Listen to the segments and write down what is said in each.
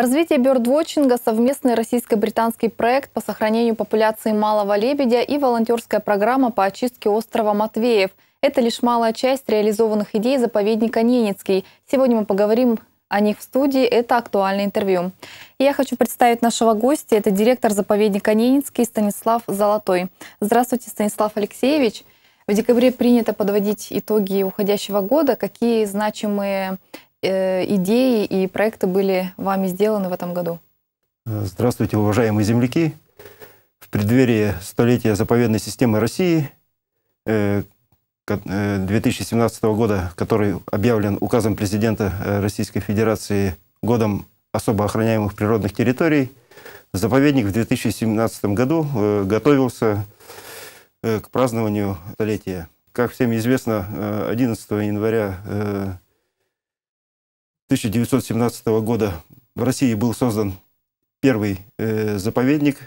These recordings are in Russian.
Развитие бёрдвотчинга – совместный российско-британский проект по сохранению популяции малого лебедя и волонтерская программа по очистке острова Матвеев. Это лишь малая часть реализованных идей заповедника Ненецкий. Сегодня мы поговорим о них в студии. Это актуальное интервью. я хочу представить нашего гостя. Это директор заповедника Ненецкий Станислав Золотой. Здравствуйте, Станислав Алексеевич. В декабре принято подводить итоги уходящего года. Какие значимые Э, идеи и проекты были вами сделаны в этом году? Э, здравствуйте, уважаемые земляки. В преддверии столетия заповедной системы России 2017 э, года, который объявлен указом президента Российской Федерации годом особо охраняемых природных территорий, заповедник в 2017 году готовился к празднованию столетия. Как всем известно, 11 января 1917 года в России был создан первый э, заповедник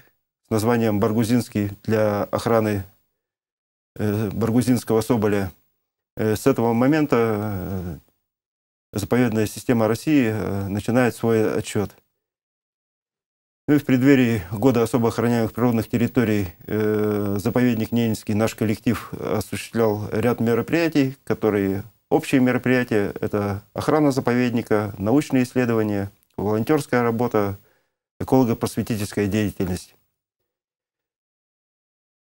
с названием Баргузинский для охраны э, Баргузинского соболя. Э, с этого момента э, заповедная система России э, начинает свой отчет. Ну и в преддверии года особо охраняемых природных территорий э, заповедник Ненецкий, наш коллектив осуществлял ряд мероприятий, которые Общие мероприятия – это охрана заповедника, научные исследования, волонтерская работа, эколого-просветительская деятельность.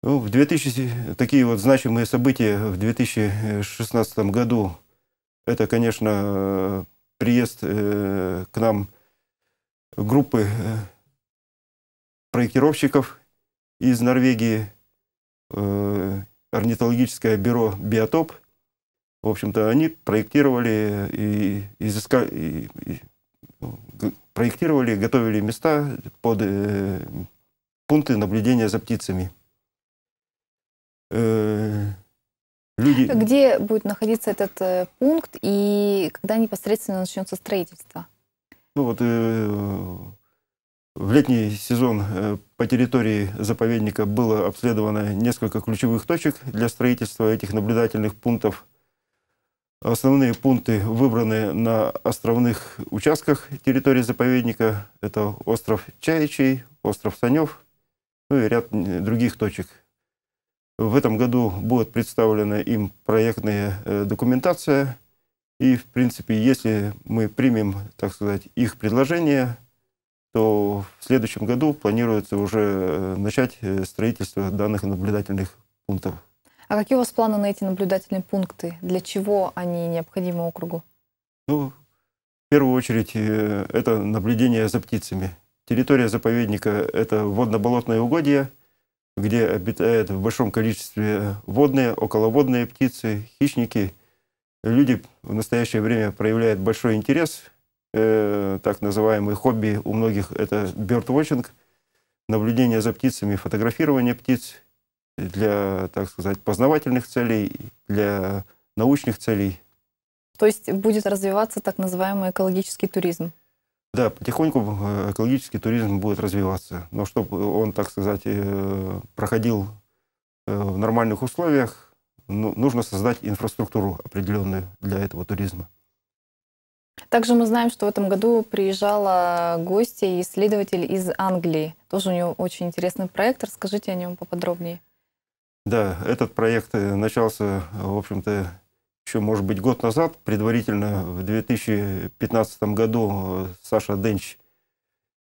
Ну, в 2000, такие вот значимые события в 2016 году – это, конечно, приезд э, к нам группы э, проектировщиков из Норвегии, э, орнитологическое бюро «Биотоп», в общем-то, они проектировали и, изыскали, и, и ну, проектировали, готовили места под э, пункты наблюдения за птицами. Э, люди... Где будет находиться этот э, пункт и когда непосредственно начнется строительство? Ну вот э, в летний сезон э, по территории заповедника было обследовано несколько ключевых точек для строительства этих наблюдательных пунктов – Основные пункты выбраны на островных участках территории заповедника. Это остров Чаичий, остров Санев, ну и ряд других точек. В этом году будет представлена им проектная э, документация. И, в принципе, если мы примем, так сказать, их предложение, то в следующем году планируется уже э, начать э, строительство данных наблюдательных пунктов. А какие у вас планы на эти наблюдательные пункты? Для чего они необходимы округу? Ну, в первую очередь, э, это наблюдение за птицами. Территория заповедника – это водно-болотное угодье, где обитают в большом количестве водные, околоводные птицы, хищники. Люди в настоящее время проявляют большой интерес. Э, так называемый хобби у многих – это бёрдвотчинг, наблюдение за птицами, фотографирование птиц – для, так сказать, познавательных целей, для научных целей. То есть будет развиваться так называемый экологический туризм? Да, потихоньку э, экологический туризм будет развиваться. Но чтобы он, так сказать, э, проходил э, в нормальных условиях, ну, нужно создать инфраструктуру определенную для этого туризма. Также мы знаем, что в этом году приезжала гостья и исследователь из Англии. Тоже у нее очень интересный проект. Расскажите о нем поподробнее. Да, этот проект э, начался, в общем-то, еще, может быть, год назад. Предварительно в 2015 году э, Саша Денч,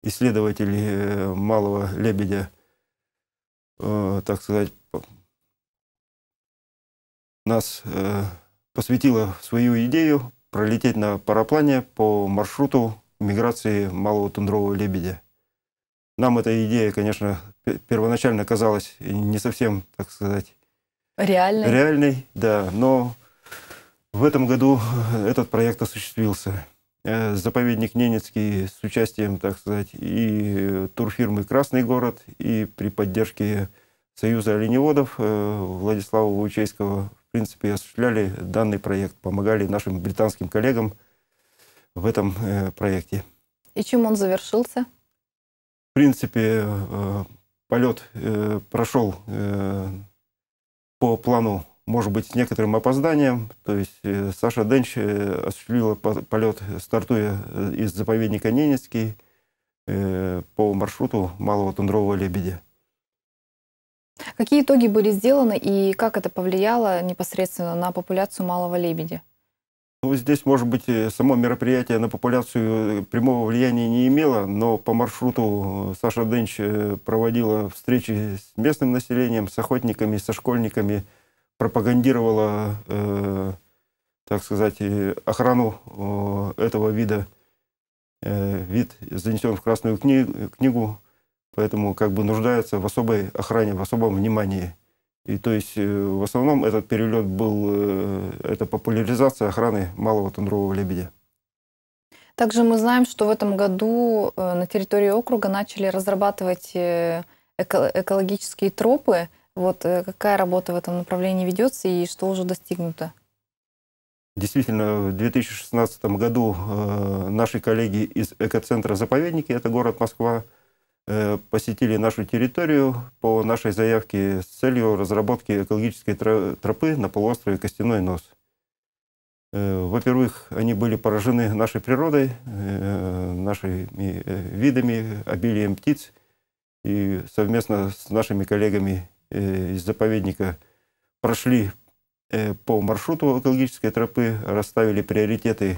исследователь э, малого лебедя, так сказать, нас посвятила свою идею пролететь на параплане по маршруту миграции малого тундрового лебедя. Нам эта идея, конечно, первоначально казалась не совсем, так сказать, реальной. реальной да, но в этом году э, этот проект осуществился. Э, заповедник Ненецкий с участием, так сказать, и э, турфирмы «Красный город», и при поддержке Союза оленеводов Владислава Лучейского, в принципе, осуществляли данный проект, помогали нашим британским коллегам в этом проекте. И чем он завершился? В принципе, полет э, прошел э, по плану, может быть, с некоторым опозданием. То есть э, Саша Денч э, осуществила полет, стартуя э, из заповедника Ненецкий э, по маршруту Малого Тундрового Лебедя. Какие итоги были сделаны и как это повлияло непосредственно на популяцию малого лебедя? Ну, здесь, может быть, э, само мероприятие на популяцию э, прямого влияния не имело, но по маршруту э, Саша Денч проводила встречи с местным населением, с охотниками, со школьниками, пропагандировала, э, так сказать, охрану э, этого вида. Э, вид занесен в Красную кни книгу, поэтому как бы нуждается в особой охране, в особом внимании. И то есть э, в основном этот перелет был, э, это популяризация охраны малого тундрового лебедя. Также мы знаем, что в этом году э, на территории округа начали разрабатывать экологические тропы. Вот какая работа в этом направлении ведется и что уже достигнуто? Действительно, в 2016 году наши коллеги из экоцентра «Заповедники», это город Москва, Э, посетили нашу территорию по нашей заявке с целью разработки экологической тропы на полуострове Костяной Нос. Э, во-первых, они были поражены нашей природой, э, нашими видами, обилием птиц. И совместно с нашими коллегами из заповедника прошли по маршруту экологической тропы, расставили приоритеты,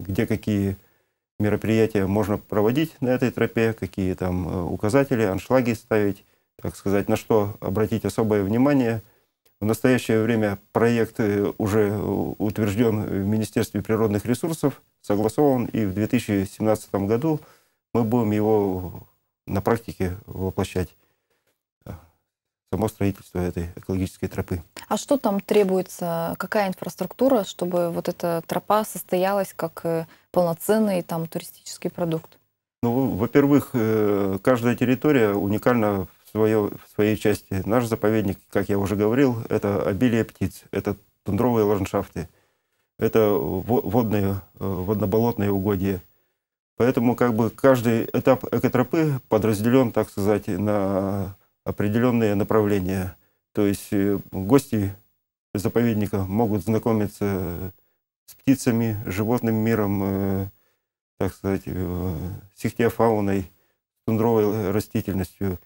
где какие мероприятия можно проводить на этой тропе, какие там э, указатели, аншлаги ставить, так сказать, на что обратить особое внимание. В настоящее время проект э, уже э, утвержден в Министерстве природных ресурсов, согласован, и в 2017 году мы будем его на практике воплощать само строительство этой экологической тропы. А что там требуется? Какая инфраструктура, чтобы вот эта тропа состоялась как э, полноценный там туристический продукт? Ну, во-первых, э, каждая территория уникальна в, свое, в своей части. Наш заповедник, как я уже говорил, это обилие птиц, это тундровые ландшафты, это водные, э, водноболотные угодья. Поэтому как бы каждый этап экотропы подразделен, так сказать, на определенные направления. То есть э, гости заповедника могут знакомиться э, с птицами, животным миром, э, так сказать, сихтиофауной, тундровой растительностью.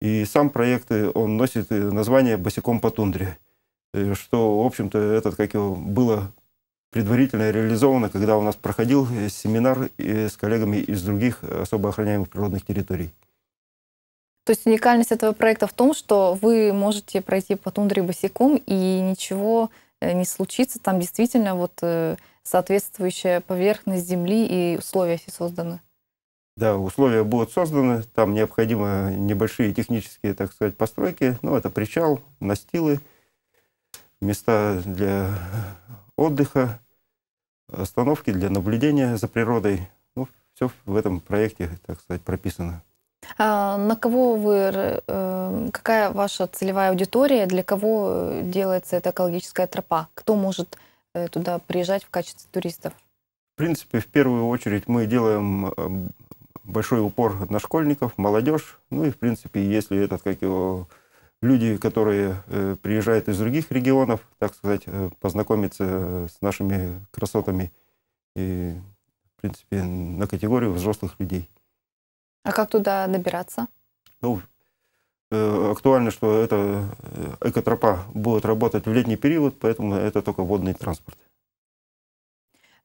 И сам проект, он носит название «Босиком по тундре», что, в общем-то, это, как его было предварительно реализовано, когда у нас проходил семинар с коллегами из других особо охраняемых природных территорий. То есть уникальность этого проекта в том, что вы можете пройти по тундре босиком, и ничего э, не случится. Там действительно вот э, соответствующая поверхность земли и условия все созданы. Да, условия будут созданы, там необходимы небольшие технические, так сказать, постройки. Ну, это причал, настилы, места для отдыха, остановки для наблюдения за природой. Ну, все в этом проекте, так сказать, прописано. А, на кого вы, э, какая ваша целевая аудитория, для кого э, делается эта экологическая тропа? Кто может э, туда приезжать в качестве туристов? В принципе, в первую очередь мы делаем большой упор на школьников, молодежь. Ну и, в принципе, если этот, как его, люди, которые приезжают из других регионов, так сказать, познакомиться с нашими красотами и, в принципе, на категорию взрослых людей. А как туда добираться? Ну, э, актуально, что эта э, экотропа будет работать в летний период, поэтому это только водный транспорт.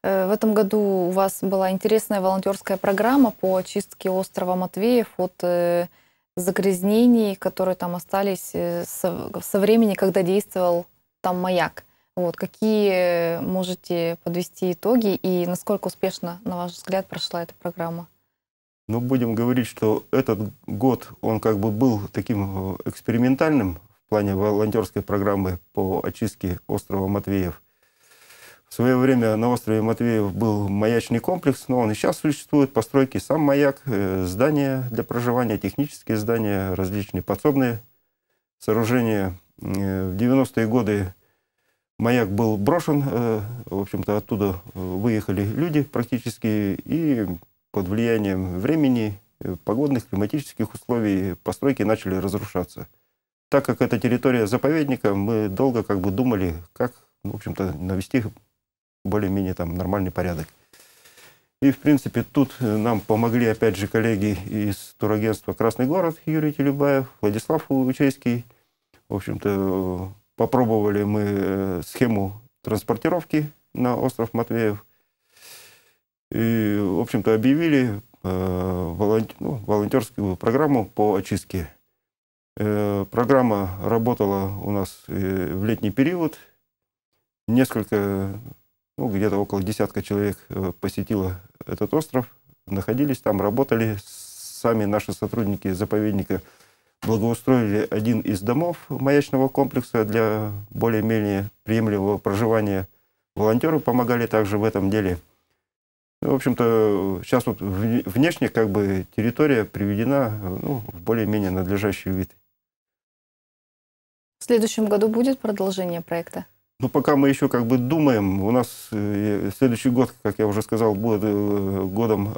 Э, в этом году у вас была интересная волонтерская программа по очистке острова Матвеев от загрязнений, которые там остались со времени, когда действовал там маяк. Вот, какие можете подвести итоги и насколько успешно, на ваш взгляд, прошла эта программа? но ну, будем говорить, что этот год, он как бы был таким э, экспериментальным в плане волонтерской программы по очистке острова Матвеев. В свое время на острове Матвеев был маячный комплекс, но он и сейчас существует, постройки, сам маяк, э, здания для проживания, технические здания, различные подсобные сооружения. Э, в 90-е годы маяк был брошен, в общем-то, оттуда выехали люди практически, и под влиянием времени, э, погодных, климатических условий постройки начали разрушаться. Так как это территория заповедника, мы долго как бы думали, как, в общем-то, навести более-менее там нормальный порядок. И, в принципе, тут э, нам помогли, опять же, коллеги из турагентства «Красный город» Юрий Телебаев, Владислав Учейский. В общем-то, э, попробовали мы схему транспортировки на остров Матвеев – и, в общем-то, объявили э, ну, волонтерскую программу по очистке. Э, программа работала у нас э, в летний период. Несколько, ну, где-то около десятка человек посетило этот остров, находились там, работали. Сами наши сотрудники заповедника благоустроили один из домов маячного комплекса для более-менее приемлемого проживания. Волонтеры помогали также в этом деле – в общем-то, сейчас вот внешне как бы территория приведена ну, в более-менее надлежащий вид. В следующем году будет продолжение проекта? Ну, пока мы еще как бы думаем. У нас э, следующий год, как я уже сказал, будет э, годом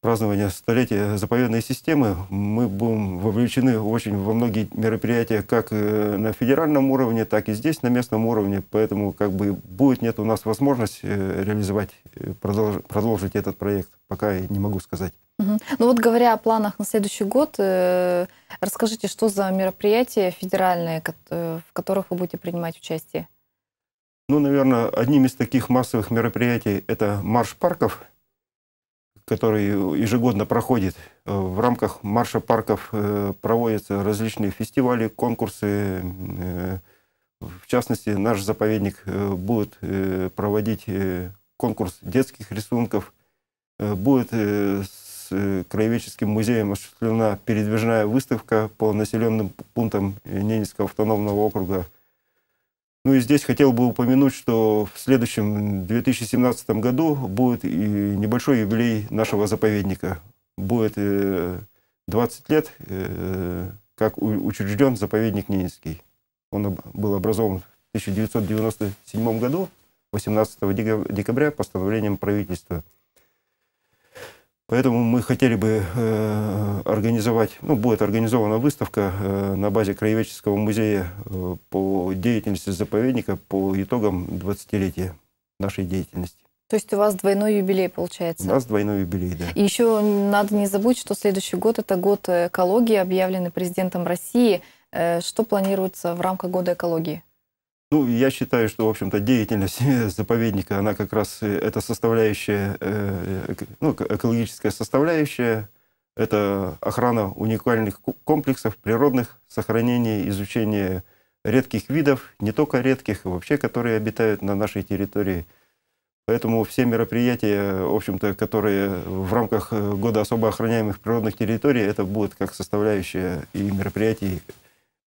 празднования столетия заповедной системы. Мы будем вовлечены очень во многие мероприятия как э, на федеральном уровне, так и здесь, на местном уровне. Поэтому как бы будет нет у нас возможность э, реализовать, э, продолж, продолжить этот проект. Пока я не могу сказать. Угу. Ну вот говоря о планах на следующий год, э, расскажите, что за мероприятия федеральные, в которых вы будете принимать участие? Ну, наверное, одним из таких массовых мероприятий это марш парков – который ежегодно проходит. Э, в рамках марша парков э, проводятся различные фестивали, конкурсы. Э, в частности, наш заповедник будет проводить конкурс детских рисунков. Будет с краеведческим музеем осуществлена передвижная выставка по населенным пунктам Ненецкого автономного округа – ну и здесь хотел бы упомянуть, что в следующем 2017 году будет и небольшой юбилей нашего заповедника. Будет 20 э, лет, э, как учрежден заповедник Ненецкий. Он был образован в 1997 году, 18 декабря, постановлением правительства – Поэтому мы хотели бы э, организовать, ну, будет организована выставка э, на базе Краеведческого музея э, по деятельности заповедника по итогам 20-летия нашей деятельности. То есть у вас двойной юбилей получается? У нас двойной юбилей, да. И еще надо не забыть, что следующий год – это год экологии, объявленный президентом России. Э, что планируется в рамках года экологии? Ну, я считаю, что, в общем-то, деятельность э, заповедника, она как раз э, это составляющая, э, ну, экологическая составляющая, это охрана уникальных комплексов, природных, сохранение, изучение редких видов, не только редких, а вообще, которые обитают на нашей территории. Поэтому все мероприятия, в общем-то, которые в рамках года особо охраняемых природных территорий, это будет как составляющая и мероприятий,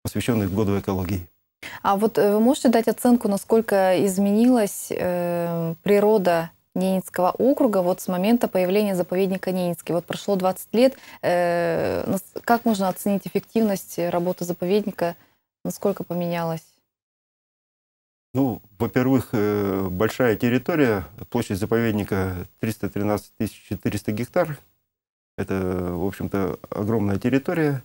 посвященных году экологии. А вот э, вы можете дать оценку, насколько изменилась э, природа Ненецкого округа вот с момента появления заповедника Ненецкий? Вот прошло 20 лет. Э, как можно оценить эффективность работы заповедника? Насколько поменялась? Ну, во-первых, э, большая территория, площадь заповедника 313 400 гектар. Это, в общем-то, огромная территория.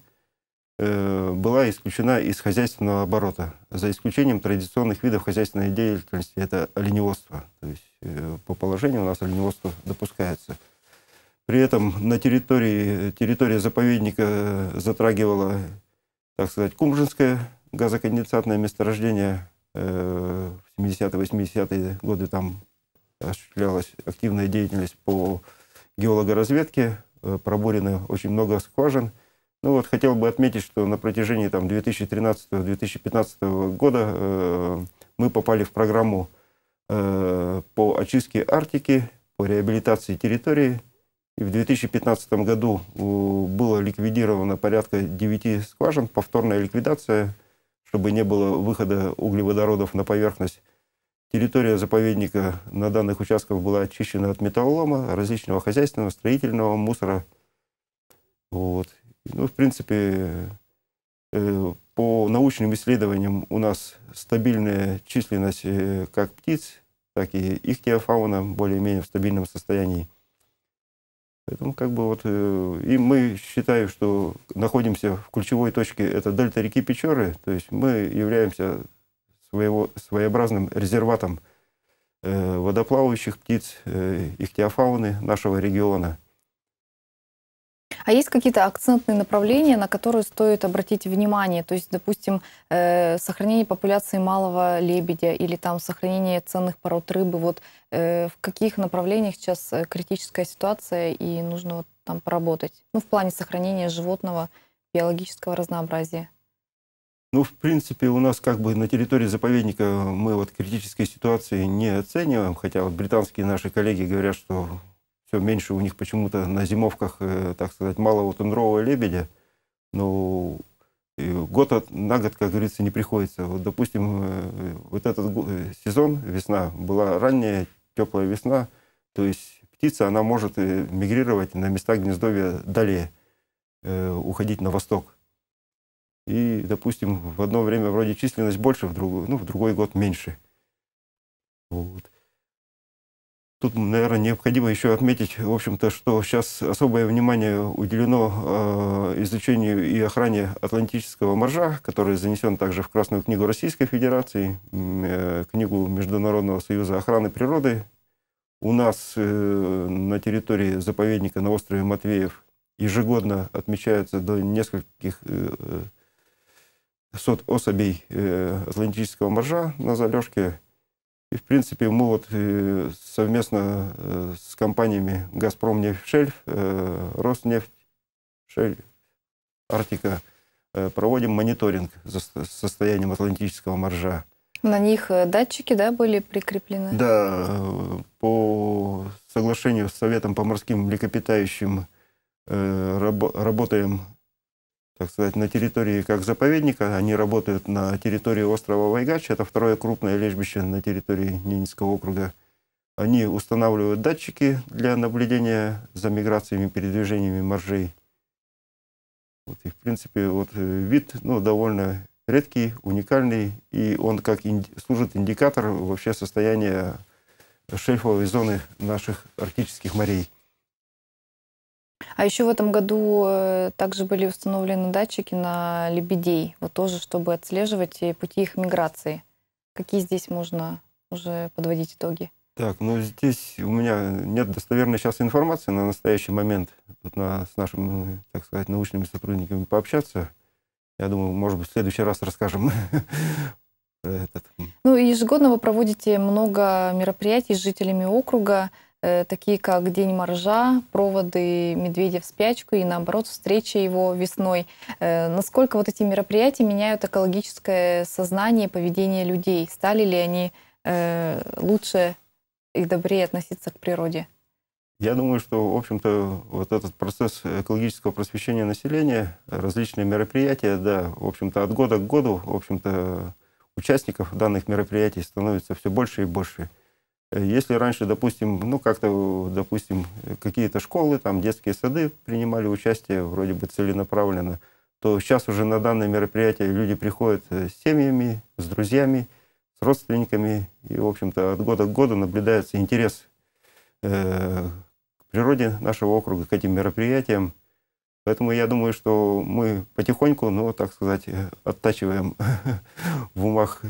Э, была исключена из хозяйственного оборота, за исключением традиционных видов хозяйственной деятельности. Это оленеводство. То есть э, по положению у нас оленеводство допускается. При этом на территории, территория заповедника э, затрагивала, так сказать, Кумжинское газоконденсатное месторождение. В 70-80-е годы там осуществлялась активная деятельность по геологоразведке, проборено очень много скважин – ну вот хотел бы отметить, что на протяжении 2013-2015 года э, мы попали в программу э, по очистке Арктики, по реабилитации территории. И в 2015 году э, было ликвидировано порядка 9 скважин, повторная ликвидация, чтобы не было выхода углеводородов на поверхность. Территория заповедника на данных участках была очищена от металлолома, различного хозяйственного, строительного мусора. Вот. Ну, в принципе, э, по научным исследованиям у нас стабильная численность э, как птиц, так и ихтиофауна более-менее в стабильном состоянии. Поэтому как бы вот э, и мы считаем, что находимся в ключевой точке, это дельта реки Печоры, то есть мы являемся своего, своеобразным резерватом водоплавающих птиц, ихтиофауны нашего региона – а есть какие-то акцентные направления, на которые стоит обратить внимание? То есть, допустим, э, сохранение популяции малого лебедя или там сохранение ценных пород рыбы. Вот э, в каких направлениях сейчас э, критическая ситуация и нужно вот там поработать? Ну, в плане сохранения животного биологического разнообразия. Ну, в принципе, у нас как бы на территории заповедника мы вот критической ситуации не оцениваем, хотя вот британские наши коллеги говорят, что все меньше у них почему-то на зимовках, э, так сказать, мало вот тундрового лебедя. Но ну, год на год, как говорится, не приходится. Вот, допустим, э, вот этот э, сезон, весна, была ранняя теплая весна, то есть птица, она может мигрировать на места гнездовья далее, уходить на восток. И, допустим, в одно время вроде численность больше, в, друг, ну, в другой год меньше. Вот. Тут, наверное, необходимо еще отметить, в общем-то, что сейчас особое внимание уделено э, изучению и охране атлантического моржа, который занесен также в Красную книгу Российской Федерации, э, книгу Международного союза охраны природы. У нас э, на территории заповедника на острове Матвеев ежегодно отмечаются до нескольких э, э сот особей э, атлантического моржа на залежке. И, в принципе, мы вот э, совместно э, с компаниями «Газпром нефть э, «Роснефть Шель», «Арктика» проводим мониторинг за состоянием атлантического моржа. На них датчики, да, были прикреплены? Да, по соглашению с Советом по морским млекопитающим работаем так сказать, на территории как заповедника. Они работают на территории острова Вайгач. Это второе крупное лежбище на территории Ненецкого округа. Они устанавливают датчики для наблюдения за миграциями, передвижениями моржей. Вот, и, в принципе, вот, э, вид ну, довольно редкий, уникальный, и он как инди служит индикатором вообще состояния шельфовой зоны наших арктических морей. А еще в этом году э, также были установлены датчики на лебедей, вот тоже, чтобы отслеживать э, пути их миграции. Какие здесь можно уже подводить итоги? Так, ну здесь у меня нет достоверной сейчас информации на настоящий момент. Вот на, с нашими, э, так сказать, научными сотрудниками пообщаться. Я думаю, может быть, в следующий раз расскажем этот. Ну, ежегодно вы проводите много мероприятий с жителями округа. Э, такие как День моржа, проводы медведя в спячку и, наоборот, встреча его весной. Э, насколько вот эти мероприятия меняют экологическое сознание и поведение людей? Стали ли они э, лучше и добрее относиться к природе? Я думаю, что, в общем-то, вот этот процесс экологического просвещения населения, различные мероприятия, да, в общем-то, от года к году, в общем-то, участников данных мероприятий становится все больше и больше. Э, если раньше, допустим, ну как-то, допустим, какие-то школы, там детские сады принимали участие вроде бы целенаправленно, то сейчас уже на данное мероприятие люди приходят э, с семьями, с друзьями, с родственниками, и, в общем-то, от года к году наблюдается интерес э, к природе нашего округа, к этим мероприятиям. Поэтому я думаю, что мы потихоньку, ну, так сказать, э, оттачиваем в умах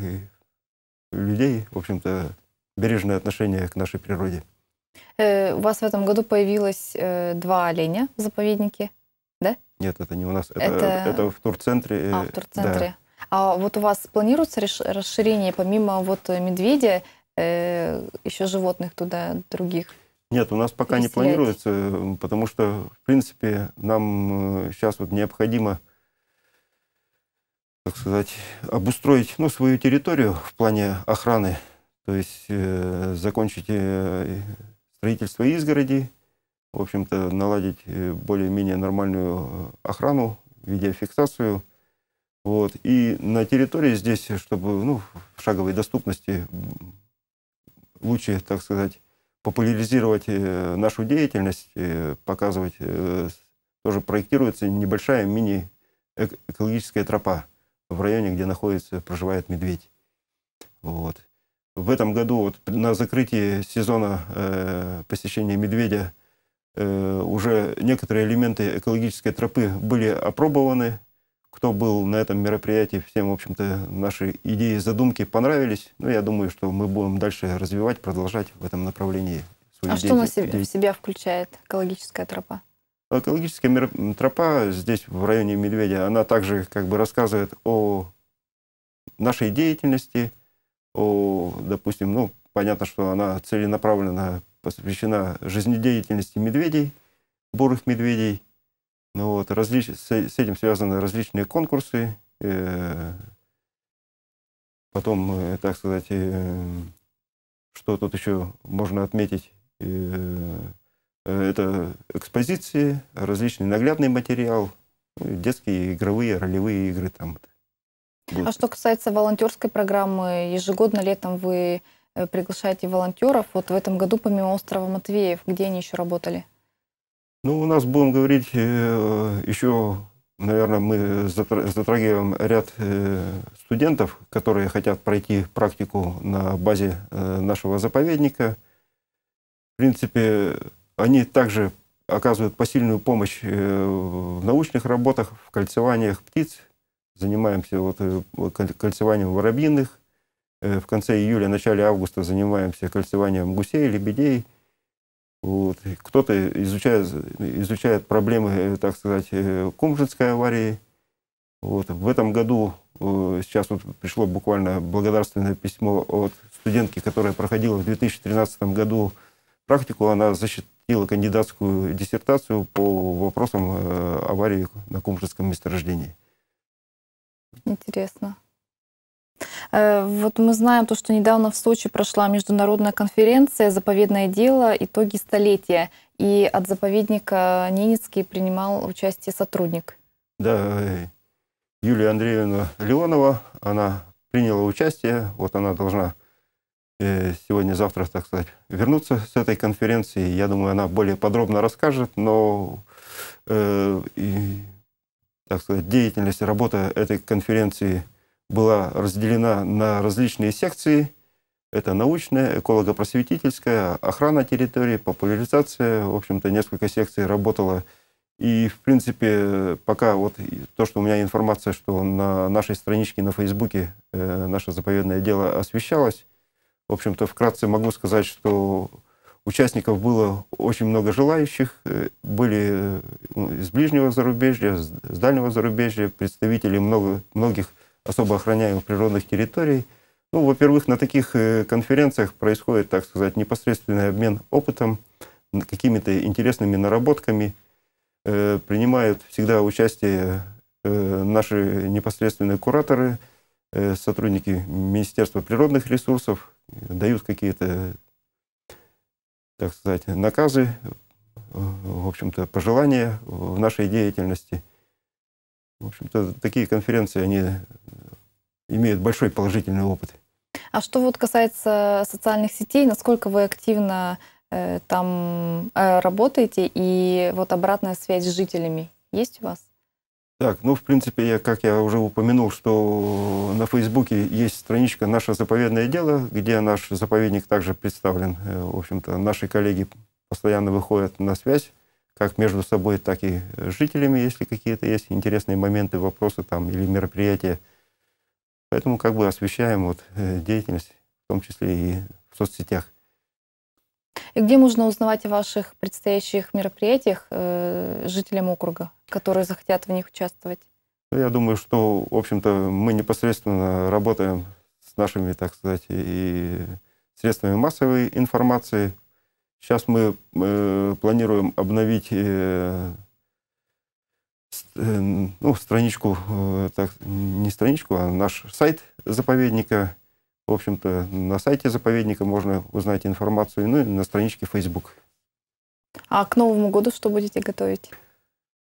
людей, в общем-то, бережное отношение к нашей природе. Э, у вас в этом году появилось э, два оленя в заповеднике, да? Нет, это не у нас, это, это... это в турцентре. Э, а, в турцентре. Да. А вот у вас планируется расширение помимо вот медведя, еще животных туда других? Нет, у нас пока Веселять. не планируется, потому что, в принципе, нам сейчас вот необходимо, так сказать, обустроить ну, свою территорию в плане охраны то есть э, закончить э, строительство изгороди, в общем-то, наладить э, более-менее нормальную э, охрану, видеофиксацию. Вот. И на территории здесь, чтобы ну, в шаговой доступности лучше, так сказать, популяризировать э, нашу деятельность, показывать, тоже проектируется небольшая мини-экологическая тропа в районе, где находится, проживает медведь. Вот. В этом году вот на закрытии сезона э, посещения медведя э, уже некоторые элементы экологической тропы были опробованы. Кто был на этом мероприятии, всем, в общем-то, наши идеи, задумки понравились. Но ну, я думаю, что мы будем дальше развивать, продолжать в этом направлении. а что на себя, в себя включает экологическая тропа? Экологическая мер... тропа здесь, в районе Медведя, она также как бы рассказывает о нашей деятельности – о, допустим, ну, понятно, что она целенаправленно посвящена жизнедеятельности медведей, бурых медведей. Ну, вот, различ... с, этим связаны различные конкурсы, э, потом, э, так сказать, э, что тут еще можно отметить, э, э это экспозиции, различный наглядный материал, ну, детские игровые, ролевые игры там. -то. А что касается волонтерской программы, ежегодно летом вы э, приглашаете волонтеров. Вот в этом году помимо острова Матвеев, где они еще работали? Ну, у нас, будем говорить, э, еще, наверное, мы затрагиваем ряд э, студентов, которые хотят пройти практику на базе нашего заповедника. В принципе, они также оказывают посильную помощь в научных работах, в кольцеваниях птиц, занимаемся вот э, кольцеванием воробьиных. Э, в конце июля, начале августа занимаемся кольцеванием гусей, лебедей. Вот. Кто-то изучает, изучает проблемы, э, так сказать, Кумжинской аварии. Вот. В этом году сейчас вот пришло буквально благодарственное письмо от студентки, которая проходила в 2013 году практику. Она защитила кандидатскую диссертацию по вопросам аварии на Кумжинском месторождении. Интересно. Э, вот мы знаем то, что недавно в Сочи прошла международная конференция «Заповедное дело. Итоги столетия». И от заповедника Ненецкий принимал участие сотрудник. Да, э, Юлия Андреевна Леонова, она приняла участие. Вот она должна э, сегодня-завтра, так сказать, вернуться с этой конференции. Я думаю, она более подробно расскажет, но так сказать, деятельность и работа этой конференции была разделена на различные секции. Это научная, эколого-просветительская, охрана территории, популяризация. В общем-то, несколько секций работало. И, в принципе, пока вот то, что у меня информация, что на нашей страничке на Фейсбуке э, наше заповедное дело освещалось, в общем-то, вкратце могу сказать, что Участников было очень много желающих, э, были э, ну, из ближнего зарубежья, с дальнего зарубежья, представители много, многих особо охраняемых природных территорий. Ну, во-первых, на таких э, конференциях происходит, так сказать, непосредственный обмен опытом, какими-то интересными наработками. Принимают всегда участие наши непосредственные кураторы, сотрудники Министерства природных ресурсов, дают какие-то так сказать, наказы, в общем-то, пожелания в нашей деятельности. В общем-то, такие конференции, они имеют большой положительный опыт. А что вот касается социальных сетей, насколько вы активно э, там э, работаете и вот обратная связь с жителями есть у вас? Так, ну, в принципе, я, как я уже упомянул, что на Фейсбуке есть страничка «Наше заповедное дело», где наш заповедник также представлен. Э, в общем-то, наши коллеги постоянно выходят на связь, как между собой, так и с жителями, если какие-то есть интересные моменты, вопросы там или мероприятия. Поэтому как бы освещаем вот э, деятельность, в том числе и в соцсетях. И где можно узнавать о ваших предстоящих мероприятиях э, жителям округа, которые захотят в них участвовать? Я думаю, что, в общем-то, мы непосредственно работаем с нашими, так сказать, и средствами массовой информации. Сейчас мы э, планируем обновить э, э ну, страничку, э, так, не страничку, а наш сайт заповедника. В общем-то, на сайте заповедника можно узнать информацию, ну и на страничке Facebook. А к Новому году что будете готовить?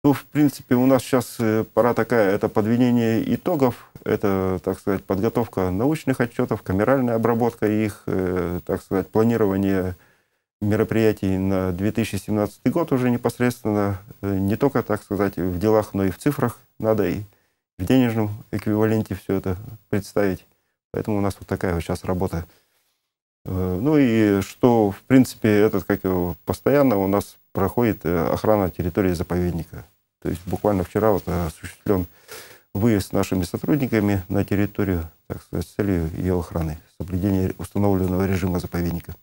Ну, в принципе, у нас сейчас э, пора такая, это подведение итогов, это, так сказать, подготовка научных отчетов, камеральная обработка их, э, так сказать, планирование мероприятий на 2017 год уже непосредственно, э, не только, так сказать, в делах, но и в цифрах надо и в денежном эквиваленте все это представить. Поэтому у нас вот такая вот сейчас работа. Э, ну и что, в принципе, этот, как его, постоянно у нас проходит э, охрана территории заповедника. То есть буквально вчера вот э, осуществлен выезд нашими сотрудниками на территорию так сказать, с целью ее охраны, соблюдения установленного режима заповедника.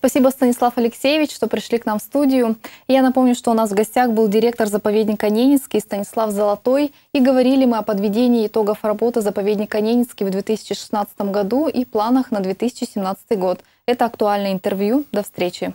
Спасибо, Станислав Алексеевич, что пришли к нам в студию. Я напомню, что у нас в гостях был директор заповедника Ненецкий Станислав Золотой. И говорили мы о подведении итогов работы заповедника Ненецкий в 2016 году и планах на 2017 год. Это актуальное интервью. До встречи.